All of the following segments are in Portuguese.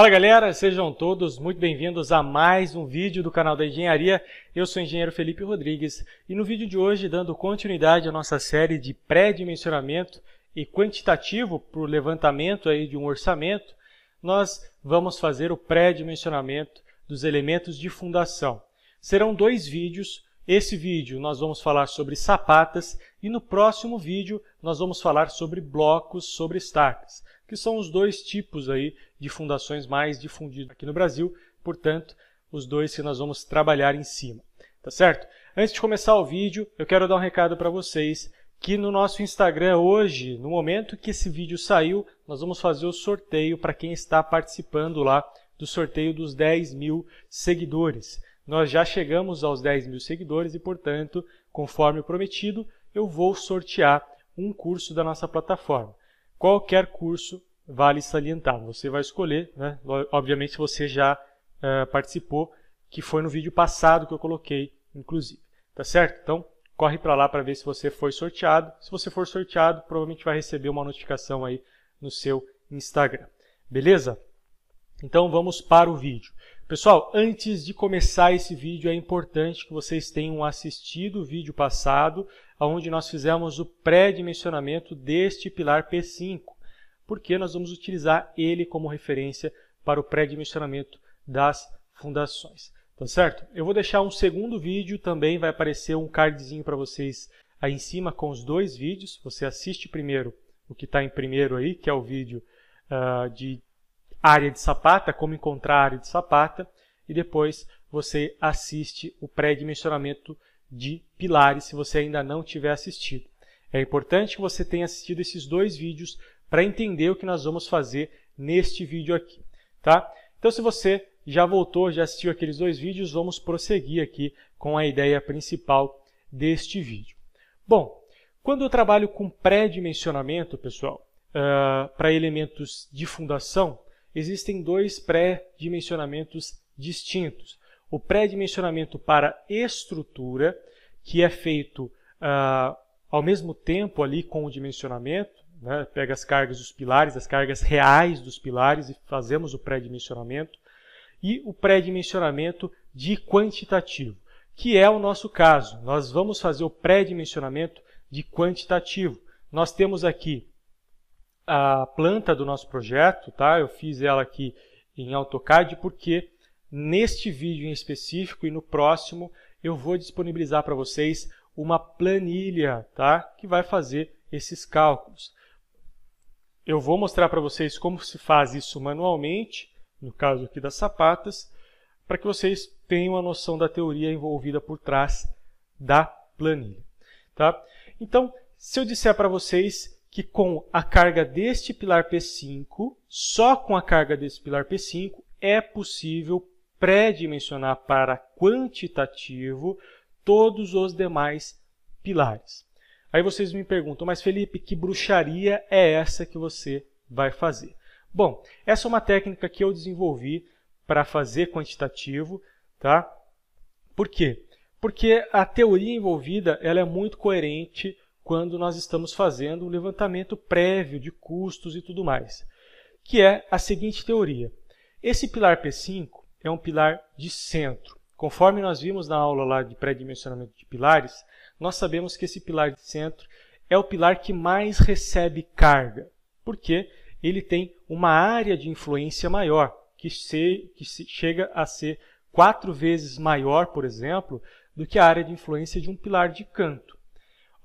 Fala galera, sejam todos muito bem-vindos a mais um vídeo do canal da Engenharia. Eu sou o engenheiro Felipe Rodrigues e no vídeo de hoje, dando continuidade à nossa série de pré-dimensionamento e quantitativo para o levantamento aí de um orçamento, nós vamos fazer o pré-dimensionamento dos elementos de fundação. Serão dois vídeos, esse vídeo nós vamos falar sobre sapatas e no próximo vídeo nós vamos falar sobre blocos sobre estacas, que são os dois tipos aí de fundações mais difundidos aqui no Brasil, portanto, os dois que nós vamos trabalhar em cima, tá certo? Antes de começar o vídeo, eu quero dar um recado para vocês que no nosso Instagram hoje, no momento que esse vídeo saiu, nós vamos fazer o sorteio para quem está participando lá do sorteio dos 10 mil seguidores. Nós já chegamos aos 10 mil seguidores e, portanto, conforme prometido, eu vou sortear um curso da nossa plataforma. Qualquer curso vale salientar. Você vai escolher, né? obviamente você já uh, participou, que foi no vídeo passado que eu coloquei, inclusive. Tá certo? Então, corre para lá para ver se você foi sorteado. Se você for sorteado, provavelmente vai receber uma notificação aí no seu Instagram. Beleza? Então, vamos para o vídeo. Pessoal, antes de começar esse vídeo, é importante que vocês tenham assistido o vídeo passado, onde nós fizemos o pré-dimensionamento deste pilar P5, porque nós vamos utilizar ele como referência para o pré-dimensionamento das fundações. Tá certo? Eu vou deixar um segundo vídeo, também vai aparecer um cardzinho para vocês aí em cima com os dois vídeos. Você assiste primeiro o que está em primeiro aí, que é o vídeo uh, de área de sapata, como encontrar a área de sapata, e depois você assiste o pré-dimensionamento de pilares, se você ainda não tiver assistido. É importante que você tenha assistido esses dois vídeos para entender o que nós vamos fazer neste vídeo aqui, tá? Então, se você já voltou, já assistiu aqueles dois vídeos, vamos prosseguir aqui com a ideia principal deste vídeo. Bom, quando eu trabalho com pré-dimensionamento, pessoal, uh, ah, para elementos de fundação, existem dois pré-dimensionamentos distintos. O pré-dimensionamento para estrutura, que é feito ah, ao mesmo tempo ali com o dimensionamento, né? pega as cargas dos pilares, as cargas reais dos pilares e fazemos o pré-dimensionamento. E o pré-dimensionamento de quantitativo, que é o nosso caso. Nós vamos fazer o pré-dimensionamento de quantitativo. Nós temos aqui a planta do nosso projeto, tá? Eu fiz ela aqui em AutoCAD porque neste vídeo em específico e no próximo eu vou disponibilizar para vocês uma planilha, tá? Que vai fazer esses cálculos. Eu vou mostrar para vocês como se faz isso manualmente, no caso aqui das sapatas, para que vocês tenham a noção da teoria envolvida por trás da planilha, tá? Então, se eu disser para vocês que com a carga deste pilar P5, só com a carga desse pilar P5, é possível pré-dimensionar para quantitativo todos os demais pilares. Aí vocês me perguntam, mas Felipe, que bruxaria é essa que você vai fazer? Bom, essa é uma técnica que eu desenvolvi para fazer quantitativo, tá? Por quê? Porque a teoria envolvida ela é muito coerente quando nós estamos fazendo um levantamento prévio de custos e tudo mais, que é a seguinte teoria. Esse pilar P5 é um pilar de centro. Conforme nós vimos na aula lá de pré-dimensionamento de pilares, nós sabemos que esse pilar de centro é o pilar que mais recebe carga, porque ele tem uma área de influência maior, que, se, que se, chega a ser quatro vezes maior, por exemplo, do que a área de influência de um pilar de canto.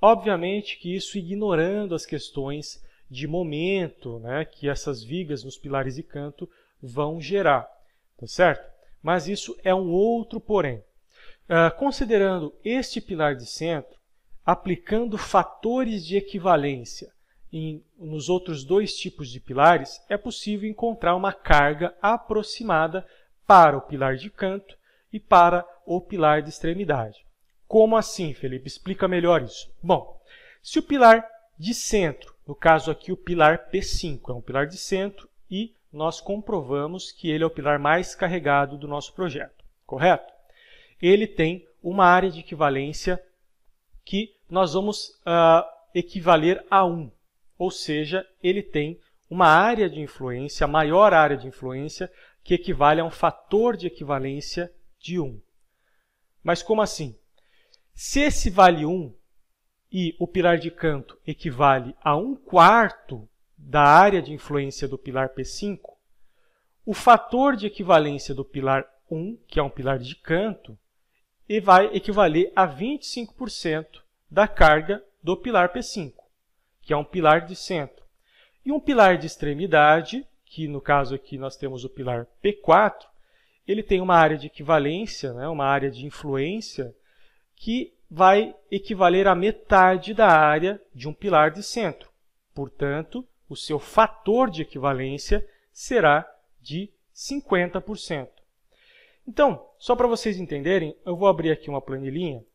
Obviamente que isso ignorando as questões de momento né, que essas vigas nos pilares de canto vão gerar, tá certo? Mas isso é um outro porém. Uh, considerando este pilar de centro, aplicando fatores de equivalência em, nos outros dois tipos de pilares, é possível encontrar uma carga aproximada para o pilar de canto e para o pilar de extremidade. Como assim, Felipe? Explica melhor isso. Bom, se o pilar de centro, no caso aqui o pilar P5 é um pilar de centro e nós comprovamos que ele é o pilar mais carregado do nosso projeto, correto? Ele tem uma área de equivalência que nós vamos uh, equivaler a 1, ou seja, ele tem uma área de influência, a maior área de influência, que equivale a um fator de equivalência de 1. Mas como assim? Se esse vale 1 e o pilar de canto equivale a um quarto da área de influência do pilar P5, o fator de equivalência do pilar 1, que é um pilar de canto, vai equivaler a 25% da carga do pilar P5, que é um pilar de centro. E um pilar de extremidade, que no caso aqui nós temos o pilar P4, ele tem uma área de equivalência, né, uma área de influência que vai equivaler a metade da área de um pilar de centro. Portanto, o seu fator de equivalência será de 50%. Então, só para vocês entenderem, eu vou abrir aqui uma planilhinha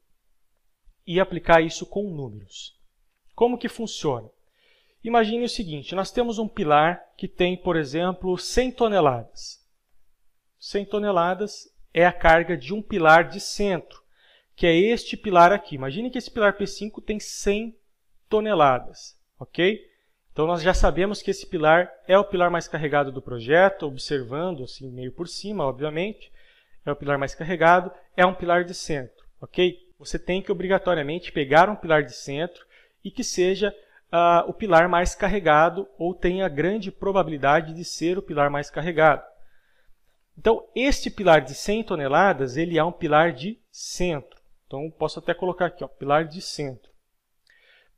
e aplicar isso com números. Como que funciona? Imagine o seguinte, nós temos um pilar que tem, por exemplo, 100 toneladas. 100 toneladas é a carga de um pilar de centro que é este pilar aqui. Imagine que esse pilar P5 tem 100 toneladas, ok? Então, nós já sabemos que esse pilar é o pilar mais carregado do projeto, observando assim meio por cima, obviamente, é o pilar mais carregado, é um pilar de centro, ok? Você tem que obrigatoriamente pegar um pilar de centro e que seja uh, o pilar mais carregado ou tenha grande probabilidade de ser o pilar mais carregado. Então, este pilar de 100 toneladas, ele é um pilar de centro. Então, posso até colocar aqui, ó, pilar de centro.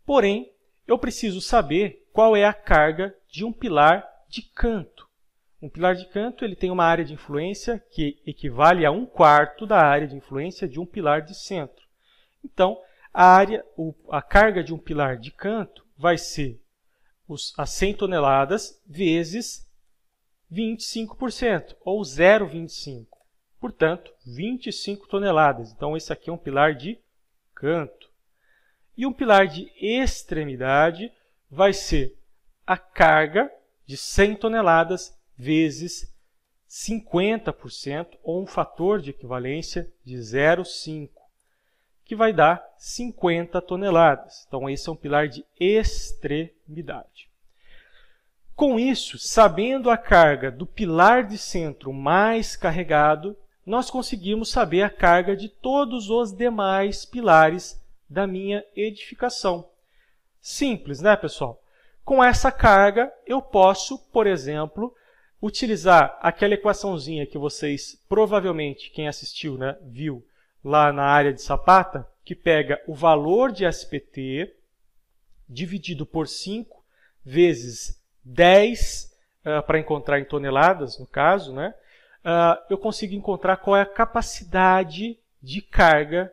Porém, eu preciso saber qual é a carga de um pilar de canto. Um pilar de canto ele tem uma área de influência que equivale a um quarto da área de influência de um pilar de centro. Então, a, área, a carga de um pilar de canto vai ser os, as 100 toneladas vezes 25%, ou 0,25 portanto, 25 toneladas. Então, esse aqui é um pilar de canto. E um pilar de extremidade vai ser a carga de 100 toneladas vezes 50% ou um fator de equivalência de 0,5, que vai dar 50 toneladas. Então, esse é um pilar de extremidade. Com isso, sabendo a carga do pilar de centro mais carregado, nós conseguimos saber a carga de todos os demais pilares da minha edificação. Simples, né, pessoal? Com essa carga, eu posso, por exemplo, utilizar aquela equaçãozinha que vocês provavelmente, quem assistiu, né, viu lá na área de sapata, que pega o valor de SPT dividido por 5 vezes 10 uh, eh, para encontrar em toneladas, no caso, né? uh, eu consigo encontrar qual é a capacidade de carga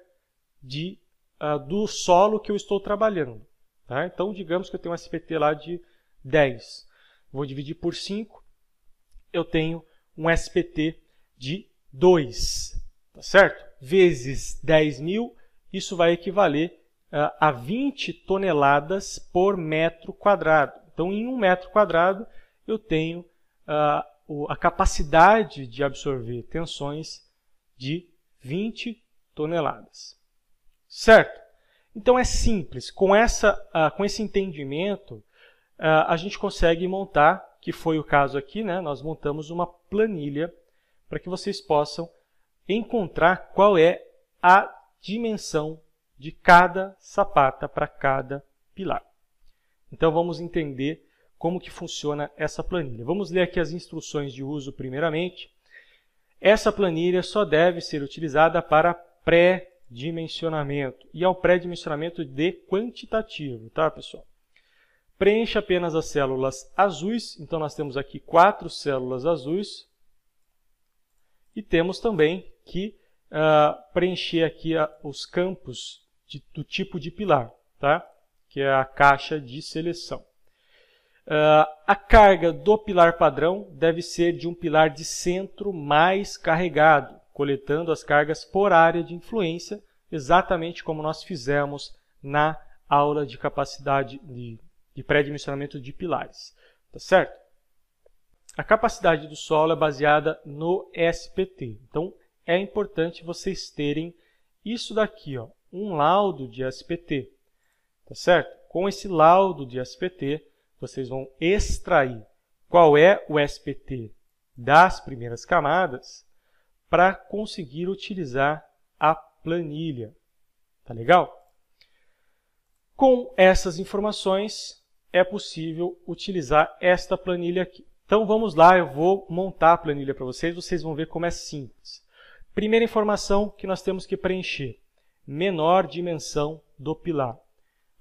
de, uh, do solo que eu estou trabalhando. Tá? Então, digamos que eu tenho um SPT lá de 10. Vou dividir por 5, eu tenho um SPT de 2, tá certo? Vezes 10 mil, isso vai equivaler uh, a 20 toneladas por metro quadrado. Então, em um metro quadrado, eu tenho a capacidade de absorver tensões de 20 toneladas. Certo? Então é simples. Com, essa, uh, com esse entendimento, uh, a gente consegue montar, que foi o caso aqui, né? nós montamos uma planilha para que vocês possam encontrar qual é a dimensão de cada sapata para cada pilar. Então vamos entender como que funciona essa planilha. Vamos ler aqui as instruções de uso primeiramente. Essa planilha só deve ser utilizada para pré-dimensionamento e ao é pré-dimensionamento de quantitativo, tá, pessoal? Preencha apenas as células azuis, então nós temos aqui quatro células azuis e temos também que uh, preencher aqui a, ah, os campos de, do tipo de pilar, tá? que é a caixa de seleção. Uh, a carga do pilar padrão deve ser de um pilar de centro mais carregado, coletando as cargas por área de influência, exatamente como nós fizemos na aula de capacidade de, de pré-dimensionamento de pilares. Tá certo? A capacidade do solo é baseada no SPT. Então, é importante vocês terem isso daqui, ó, um laudo de SPT. Tá certo? Com esse laudo de SPT, vocês vão extrair qual é o SPT das primeiras camadas para conseguir utilizar a planilha. Tá legal? Com essas informações é possível utilizar esta planilha aqui. Então vamos lá, eu vou montar a planilha para vocês, vocês vão ver como é simples. Primeira informação que nós temos que preencher, menor dimensão do pilar.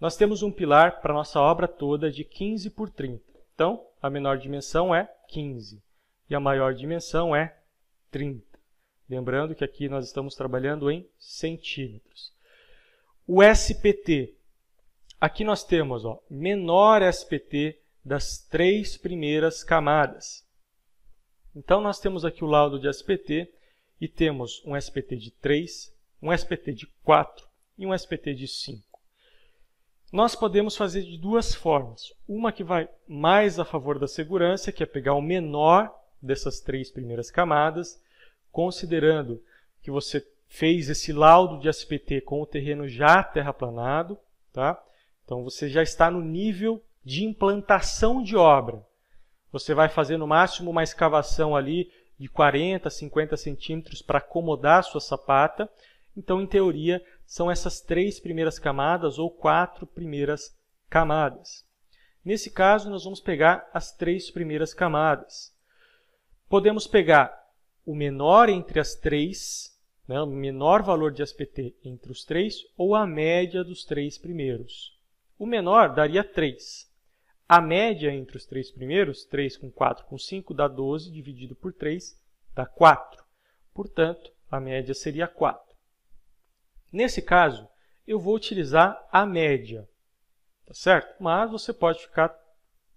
Nós temos um pilar para nossa obra toda de 15 por 30. Então, a menor dimensão é 15 e a maior dimensão é 30. Lembrando que aqui nós estamos trabalhando em centímetros. O SPT. Aqui nós temos ó, menor SPT das três primeiras camadas. Então nós temos aqui o laudo de SPT e temos um SPT de 3, um SPT de 4 e um SPT de 5. Nós podemos fazer de duas formas. Uma que vai mais a favor da segurança, que é pegar o menor dessas três primeiras camadas, considerando que você fez esse laudo de SPT com o terreno já terraplanado, tá? Então você já está no nível de implantação de obra. Você vai fazer no máximo uma escavação ali de 40, 50 centímetros para acomodar a sua sapata. Então, em teoria, são essas três primeiras camadas ou quatro primeiras camadas. Nesse caso, nós vamos pegar as três primeiras camadas. Podemos pegar o menor entre as três, né, o menor valor de ASPT entre os três, ou a média dos três primeiros. O menor daria 3. A média entre os três primeiros, 3 com 4 com 5, dá 12, dividido por 3, dá 4. Portanto, a média seria 4. Nesse caso, eu vou utilizar a média, tá certo? Mas você pode ficar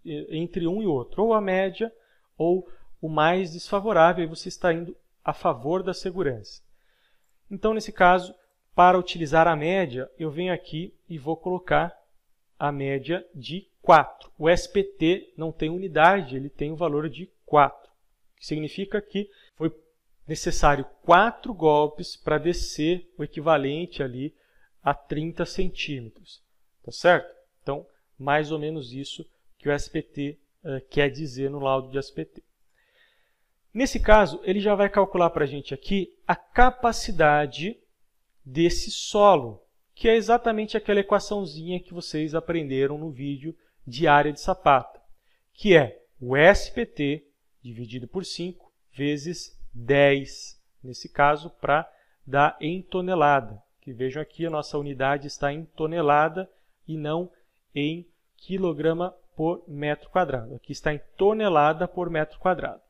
entre um e outro, ou a média ou o mais desfavorável, e você está indo a favor da segurança. Então, nesse caso, para utilizar a média, eu venho aqui e vou colocar a média de 4. O SPT não tem unidade, ele tem o um valor de 4, que significa que foi necessário quatro golpes para descer o equivalente ali a 30 centímetros, tá certo? Então, mais ou menos isso que o SPT uh, eh, quer dizer no laudo de SPT. Nesse caso, ele já vai calcular para a gente aqui a capacidade desse solo, que é exatamente aquela equaçãozinha que vocês aprenderam no vídeo de área de sapata, que é o SPT dividido por 5 vezes 10, nesse caso, para dar em tonelada. Que vejam aqui, a nossa unidade está em tonelada e não em quilograma por metro quadrado. Aqui está em tonelada por metro quadrado.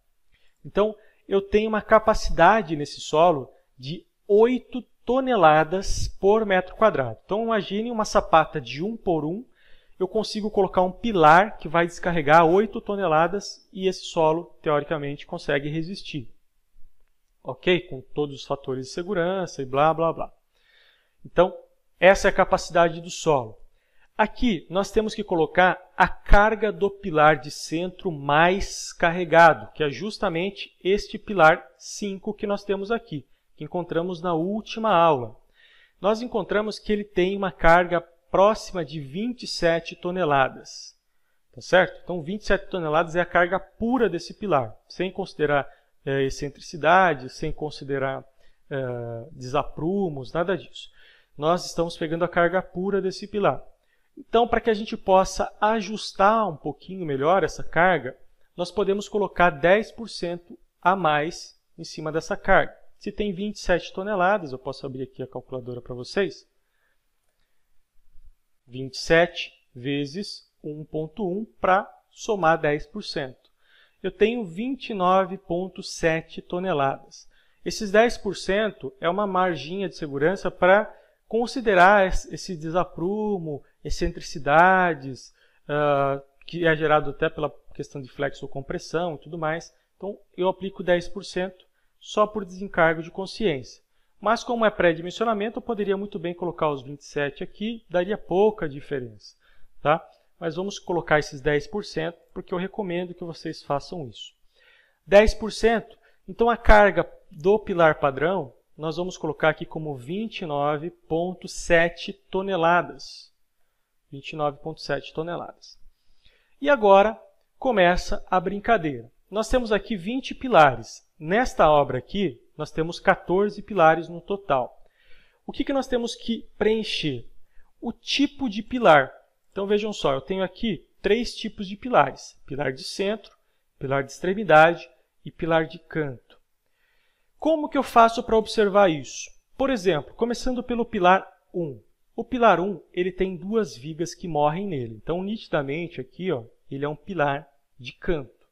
Então, eu tenho uma capacidade nesse solo de 8 toneladas por metro quadrado. Então, imagine uma sapata de 1 por 1. Eu consigo colocar um pilar que vai descarregar 8 toneladas e esse solo, teoricamente, consegue resistir ok? Com todos os fatores de segurança e blá, blá, blá. Então, essa é a capacidade do solo. Aqui, nós temos que colocar a carga do pilar de centro mais carregado, que é justamente este pilar 5 que nós temos aqui, que encontramos na última aula. Nós encontramos que ele tem uma carga próxima de 27 toneladas. Tá certo? Então, 27 toneladas é a carga pura desse pilar, sem considerar é, sem considerar é, desaprumos, nada disso. Nós estamos pegando a carga pura desse pilar. Então, para que a gente possa ajustar um pouquinho melhor essa carga, nós podemos colocar 10% a mais em cima dessa carga. Se tem 27 toneladas, eu posso abrir aqui a calculadora para vocês. 27 vezes 1.1 para somar 10% eu tenho 29,7 toneladas. Esses 10% é uma marginha de segurança para considerar esse desaprumo, excentricidades, uh, que é gerado até pela questão de compressão e tudo mais. Então, eu aplico 10% só por desencargo de consciência. Mas como é pré-dimensionamento, eu poderia muito bem colocar os 27 aqui, daria pouca diferença. Tá? mas vamos colocar esses 10% porque eu recomendo que vocês façam isso. 10%, então a carga do pilar padrão nós vamos colocar aqui como 29,7 toneladas. 29,7 toneladas. E agora começa a brincadeira. Nós temos aqui 20 pilares. Nesta obra aqui, nós temos 14 pilares no total. O que, que nós temos que preencher? O tipo de pilar. Então vejam só, eu tenho aqui três tipos de pilares: pilar de centro, pilar de extremidade e pilar de canto. Como que eu faço para observar isso? Por exemplo, começando pelo pilar 1. O pilar 1 ele tem duas vigas que morrem nele. Então, nitidamente aqui, ó, ele é um pilar de canto.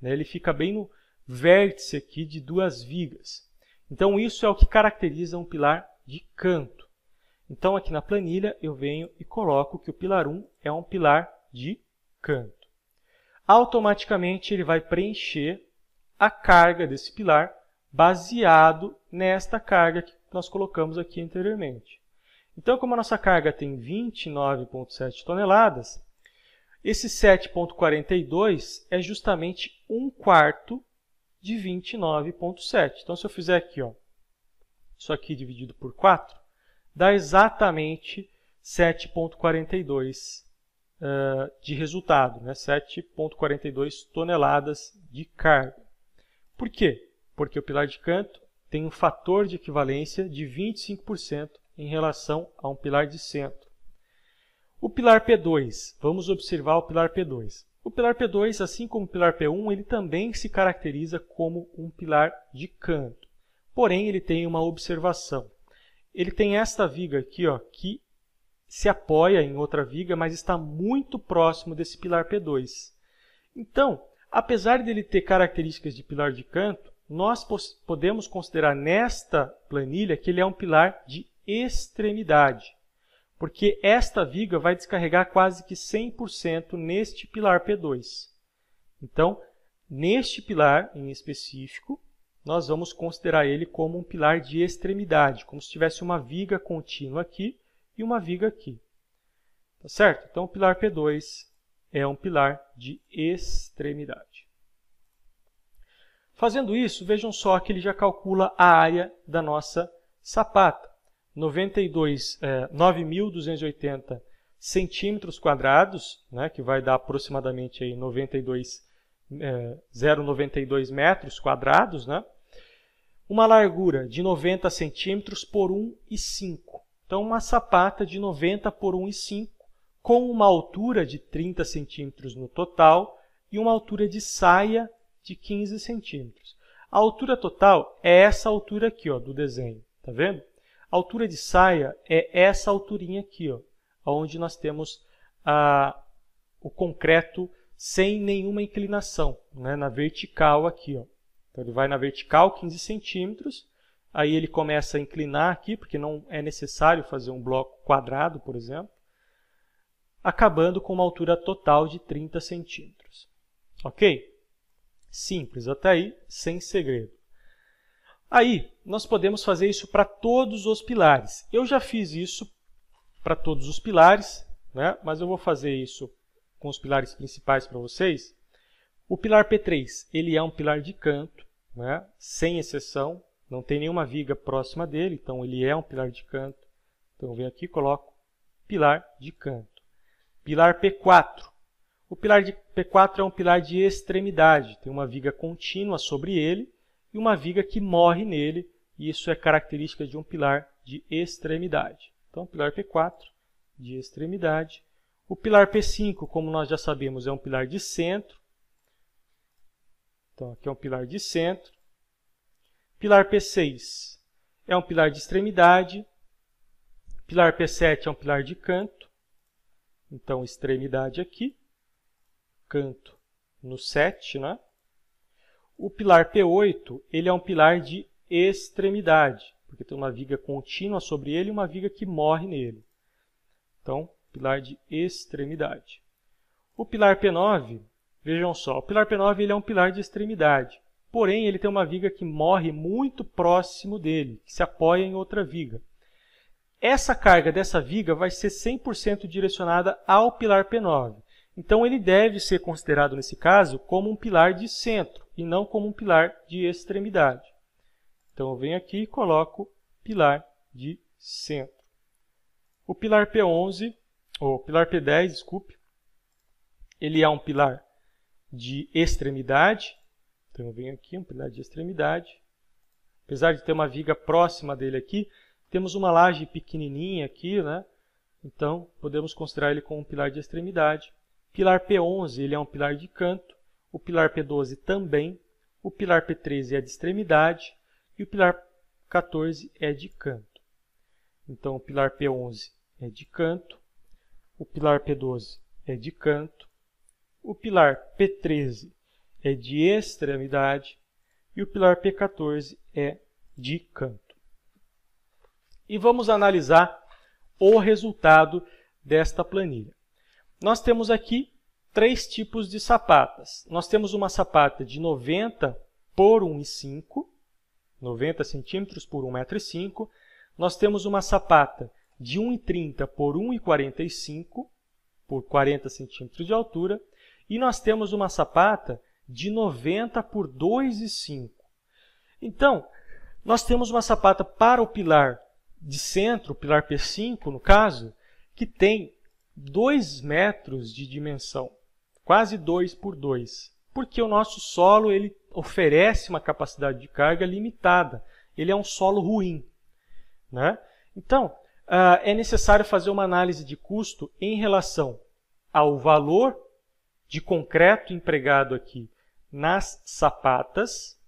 Né? Ele fica bem no vértice aqui de duas vigas. Então, isso é o que caracteriza um pilar de canto. Então, aqui na planilha, eu venho e coloco que o pilar 1 é um pilar de canto. Automaticamente, ele vai preencher a carga desse pilar baseado nesta carga que nós colocamos aqui anteriormente. Então, como a nossa carga tem 29,7 toneladas, esse 7,42 é justamente 1 quarto de 29,7. Então, se eu fizer aqui, ó, isso aqui dividido por 4, dá exatamente 7,42 uh, eh, de resultado, né? 7,42 toneladas de carga. Por quê? Porque o pilar de canto tem um fator de equivalência de 25% em relação a um pilar de centro. O pilar P2, vamos observar o pilar P2. O pilar P2, assim como o pilar P1, ele também se caracteriza como um pilar de canto. Porém, ele tem uma observação ele tem esta viga aqui, ó, que se apoia em outra viga, mas está muito próximo desse pilar P2. Então, apesar dele ter características de pilar de canto, nós podemos considerar nesta planilha que ele é um pilar de extremidade, porque esta viga vai descarregar quase que 100% neste pilar P2. Então, neste pilar em específico, nós vamos considerar ele como um pilar de extremidade, como se tivesse uma viga contínua aqui e uma viga aqui. Tá certo? Então, o pilar P2 é um pilar de extremidade. Fazendo isso, vejam só que ele já calcula a área da nossa sapata. 92, é, 9.280 centímetros quadrados, né, que vai dar aproximadamente aí 92 0,92 é, metros quadrados, né? uma largura de 90 centímetros por 1,5. Então, uma sapata de 90 por 1,5, com uma altura de 30 centímetros no total e uma altura de saia de 15 centímetros. A altura total é essa altura aqui ó, do desenho, tá vendo? A altura de saia é essa alturinha aqui, ó, onde nós temos a, ah, o concreto sem nenhuma inclinação, né, na vertical aqui. Ó. Então ele vai na vertical 15 centímetros, aí ele começa a inclinar aqui, porque não é necessário fazer um bloco quadrado, por exemplo, acabando com uma altura total de 30 centímetros. Ok? Simples, até aí, sem segredo. Aí, nós podemos fazer isso para todos os pilares. Eu já fiz isso para todos os pilares, né? mas eu vou fazer isso com os pilares principais para vocês, o pilar P3 ele é um pilar de canto, né? sem exceção, não tem nenhuma viga próxima dele, então ele é um pilar de canto. Então eu venho aqui e coloco pilar de canto. Pilar P4. O pilar de P4 é um pilar de extremidade, tem uma viga contínua sobre ele e uma viga que morre nele, e isso é característica de um pilar de extremidade. Então, pilar P4 de extremidade o pilar P5, como nós já sabemos, é um pilar de centro. Então, aqui é um pilar de centro. Pilar P6 é um pilar de extremidade. Pilar P7 é um pilar de canto. Então, extremidade aqui. Canto no 7, né? O pilar P8, ele é um pilar de extremidade, porque tem uma viga contínua sobre ele e uma viga que morre nele. Então, pilar de extremidade. O pilar P9, vejam só, o pilar P9 ele é um pilar de extremidade, porém ele tem uma viga que morre muito próximo dele, que se apoia em outra viga. Essa carga dessa viga vai ser 100% direcionada ao pilar P9. Então ele deve ser considerado nesse caso como um pilar de centro e não como um pilar de extremidade. Então eu venho aqui e coloco pilar de centro. O pilar P11 o pilar P10, desculpe, ele é um pilar de extremidade. Então eu venho aqui, um pilar de extremidade. Apesar de ter uma viga próxima dele aqui, temos uma laje pequenininha aqui, né? Então podemos considerar ele como um pilar de extremidade. Pilar P11, ele é um pilar de canto. O pilar P12 também. O pilar P13 é de extremidade. E o pilar 14 é de canto. Então o pilar P11 é de canto. O pilar P12 é de canto. O pilar P13 é de extremidade. E o pilar P14 é de canto. E vamos analisar o resultado desta planilha. Nós temos aqui três tipos de sapatas. Nós temos uma sapata de 90 por 1,5, 90 centímetros por 1,5 m. Nós temos uma sapata de 1,30 por 1,45 por 40 centímetros de altura e nós temos uma sapata de 90 por 2,5. Então, nós temos uma sapata para o pilar de centro, o pilar P5 no caso, que tem 2 metros de dimensão, quase 2 por 2, porque o nosso solo ele oferece uma capacidade de carga limitada, ele é um solo ruim. Né? Então, ah, é necessário fazer uma análise de custo em relação ao valor de concreto empregado aqui nas sapatas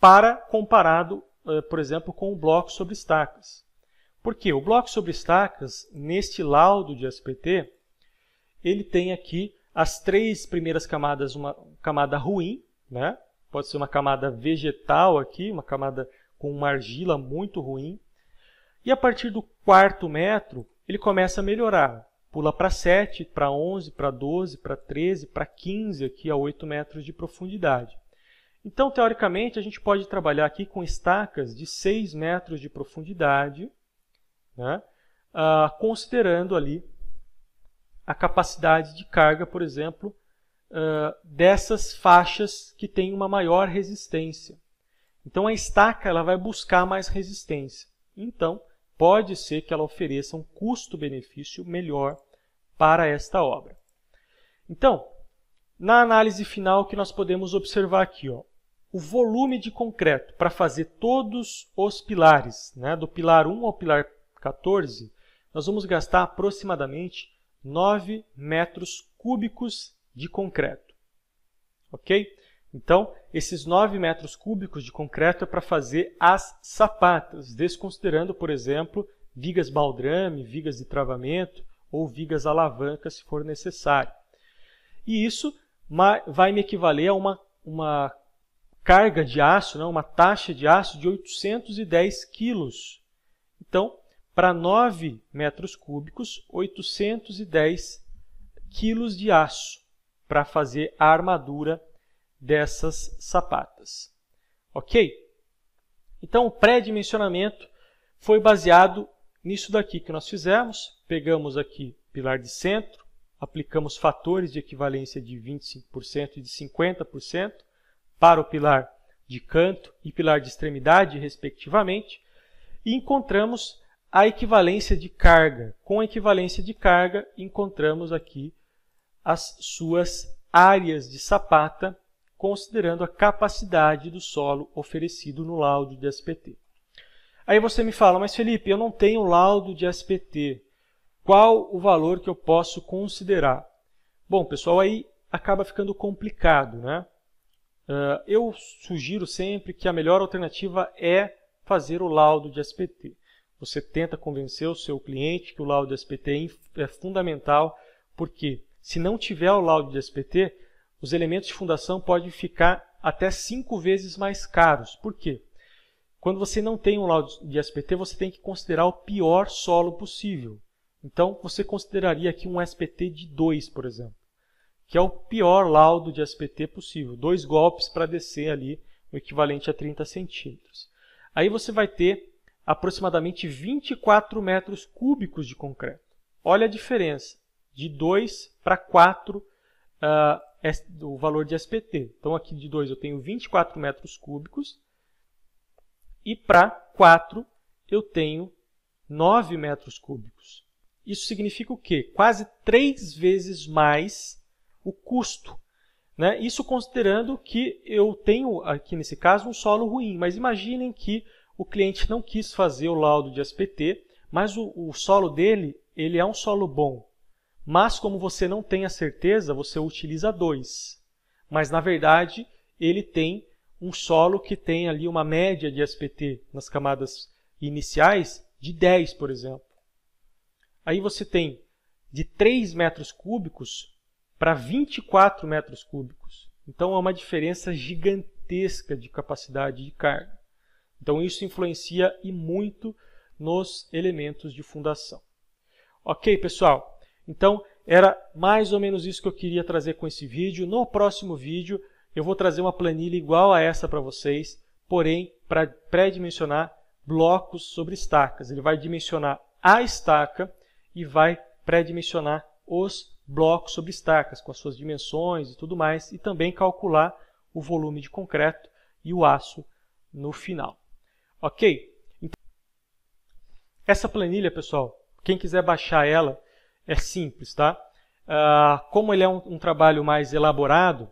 para comparado, ah, por exemplo, com o bloco sobre estacas. Porque o bloco sobre estacas, neste laudo de SPT, ele tem aqui as três primeiras camadas, uma camada ruim, né? pode ser uma camada vegetal aqui, uma camada com uma argila muito ruim, e a partir do quarto metro, ele começa a melhorar. Pula para 7, para 11, para 12, para 13, para 15, aqui a 8 metros de profundidade. Então, teoricamente, a gente pode trabalhar aqui com estacas de 6 metros de profundidade, né? Ah, considerando ali a capacidade de carga, por exemplo, ah, dessas faixas que têm uma maior resistência. Então, a estaca ela vai buscar mais resistência. Então, pode ser que ela ofereça um custo-benefício melhor para esta obra. Então, na análise final que nós podemos observar aqui, ó, o volume de concreto para fazer todos os pilares, né, do pilar 1 ao pilar 14, nós vamos gastar aproximadamente 9 metros cúbicos de concreto. Ok? Então, esses 9 metros cúbicos de concreto é para fazer as sapatas, desconsiderando, por exemplo, vigas baldrame, vigas de travamento ou vigas alavanca, se for necessário. E isso vai me equivaler a uma, uma carga de aço, né, uma taxa de aço de 810 quilos. Então, para 9 metros cúbicos, 810 quilos de aço para fazer a armadura dessas sapatas. Ok? Então, o pré-dimensionamento foi baseado nisso daqui que nós fizemos. Pegamos aqui pilar de centro, aplicamos fatores de equivalência de 25% e de 50% para o pilar de canto e pilar de extremidade, respectivamente, e encontramos a equivalência de carga. Com a equivalência de carga, encontramos aqui as suas áreas de sapata considerando a capacidade do solo oferecido no laudo de SPT. Aí você me fala, mas Felipe, eu não tenho laudo de SPT. Qual o valor que eu posso considerar? Bom, pessoal, aí acaba ficando complicado, né? Ah, eu sugiro sempre que a melhor alternativa é fazer o laudo de SPT. Você tenta convencer o seu cliente que o laudo de SPT é, é fundamental, porque se não tiver o laudo de SPT, os elementos de fundação podem ficar até cinco vezes mais caros. Por quê? Quando você não tem um laudo de SPT, você tem que considerar o pior solo possível. Então, você consideraria aqui um SPT de 2, por exemplo, que é o pior laudo de SPT possível. Dois golpes para descer ali, o equivalente a 30 centímetros. Aí você vai ter aproximadamente 24 metros cúbicos de concreto. Olha a diferença, de 2 para 4 uh, ah, o valor de SPT. Então, aqui de 2 eu tenho 24 metros cúbicos. E para 4 eu tenho 9 metros cúbicos. Isso significa o quê? Quase 3 vezes mais o custo. Né? Isso considerando que eu tenho, aqui nesse caso, um solo ruim. Mas imaginem que o cliente não quis fazer o laudo de SPT, mas o, o solo dele ele é um solo bom. Mas como você não tem a certeza, você utiliza dois. Mas na verdade, ele tem um solo que tem ali uma média de SPT nas camadas iniciais de 10, por exemplo. Aí você tem de 3 metros cúbicos para 24 metros cúbicos. Então é uma diferença gigantesca de capacidade de carga. Então isso influencia e muito nos elementos de fundação. Ok, pessoal? Então, era mais ou menos isso que eu queria trazer com esse vídeo. No próximo vídeo, eu vou trazer uma planilha igual a essa para vocês, porém, para pré-dimensionar blocos sobre estacas. Ele vai dimensionar a estaca e vai pré-dimensionar os blocos sobre estacas, com as suas dimensões e tudo mais, e também calcular o volume de concreto e o aço no final. Ok? Então, essa planilha, pessoal, quem quiser baixar ela, é simples, tá? Ah, como ele é um, um trabalho mais elaborado,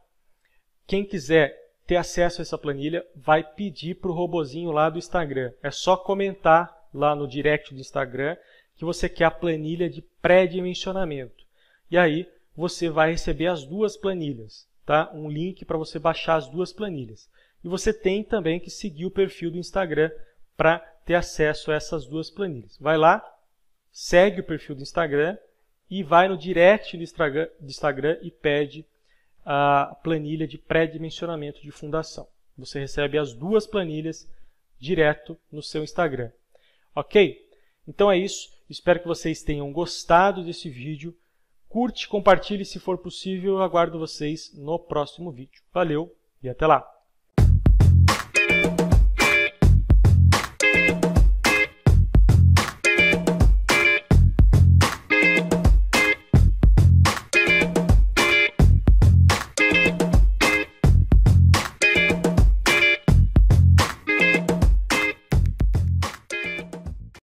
quem quiser ter acesso a essa planilha vai pedir para o robozinho lá do Instagram. É só comentar lá no direct do Instagram que você quer a planilha de pré-dimensionamento. E aí você vai receber as duas planilhas, tá? Um link para você baixar as duas planilhas. E você tem também que seguir o perfil do Instagram para ter acesso a essas duas planilhas. Vai lá, segue o perfil do Instagram e vai no direct do Instagram, e pede a planilha de pré-dimensionamento de fundação. Você recebe as duas planilhas direto no seu Instagram. Ok? Então é isso. Espero que vocês tenham gostado desse vídeo. Curte, compartilhe se for possível. Eu aguardo vocês no próximo vídeo. Valeu e até lá!